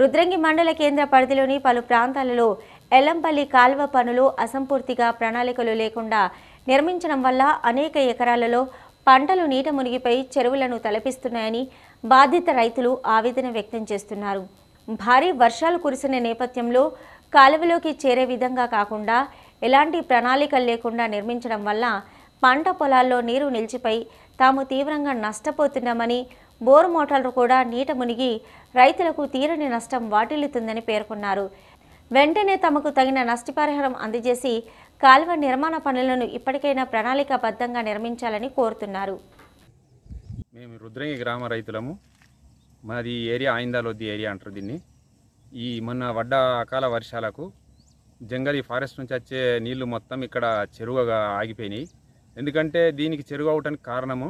రుద్రంగి మండల కేంద్ర పరిధిలోని పలు ప్రాంతాలలో ఎల్లంపల్లి కాల్వ పనులు అసంపూర్తిగా ప్రణాళికలు లేకుండా నిర్మించడం వల్ల అనేక ఎకరాలలో పంటలు నీట మునిగిపోయి చెరువులను తలపిస్తున్నాయని బాధిత రైతులు ఆవేదన వ్యక్తం చేస్తున్నారు భారీ వర్షాలు కురిసిన నేపథ్యంలో కాలువలోకి చేరే విధంగా కాకుండా ఎలాంటి ప్రణాళికలు లేకుండా నిర్మించడం వల్ల పంట పొలాల్లో నీరు నిలిచిపోయి తాము తీవ్రంగా నష్టపోతున్నామని బోర్ మోటార్లు కూడా నీట మునిగి రైతులకు తీరని నష్టం వాటిల్లుతుందని పేర్కొన్నారు వెంటనే తమకు తగిన నష్టపరిహారం అందజేసి కాల్వ నిర్మాణ పనులను ఇప్పటికైనా ప్రణాళికాబద్ధంగా నిర్మించాలని కోరుతున్నారు మేము రుద్రంగి గ్రామ రైతులము మాది ఏరియా ఆయిందాలొద్ది ఏరియా అంటారు దీన్ని ఈ మొన్న వడ్డ అకాల వర్షాలకు జంగలి ఫారెస్ట్ నుంచి వచ్చే నీళ్లు మొత్తం ఇక్కడ చెరువుగా ఆగిపోయినాయి ఎందుకంటే దీనికి చెరువు అవటానికి కారణము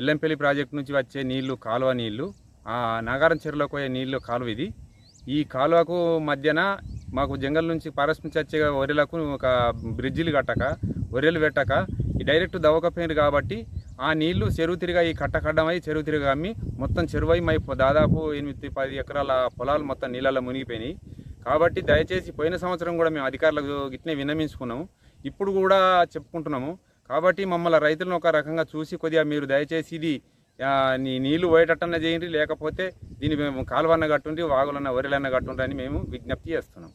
ఎల్లంపల్లి ప్రాజెక్టు నుంచి వచ్చే నీళ్లు కాలువ నీళ్లు ఆ నాగారం చెరువులోకి పోయే నీళ్ళు కాలువ ఇది ఈ కాలువకు మధ్యన మాకు జంగల్ నుంచి పారస్ నుంచి వచ్చే వరిలకు ఒక బ్రిడ్జిలు కట్టక వరిలు పెట్టక ఈ డైరెక్ట్ దవ్వకపోయింది కాబట్టి ఆ నీళ్లు చెరువు తిరిగా ఈ కట్టకడ్డం అయ్యి చెరువు తిరిగా అమ్మి మొత్తం చెరువు మై దాదాపు ఎనిమిది పది ఎకరాల పొలాలు మొత్తం నీళ్ళలో మునిగిపోయినాయి కాబట్టి దయచేసి పోయిన సంవత్సరం కూడా మేము అధికారులకు ఇట్నే విన్నమించుకున్నాము ఇప్పుడు కూడా చెప్పుకుంటున్నాము కాబట్టి మమ్మల్ని రైతులను ఒక రకంగా చూసి కొద్దిగా మీరు దయచేసి ఇది నీళ్లు పోయేటట్టన చేయండి లేకపోతే దీన్ని మేము కాలువన్న కట్టుండి వాగులన్న వరిలన్న కట్టుండి మేము విజ్ఞప్తి చేస్తున్నాం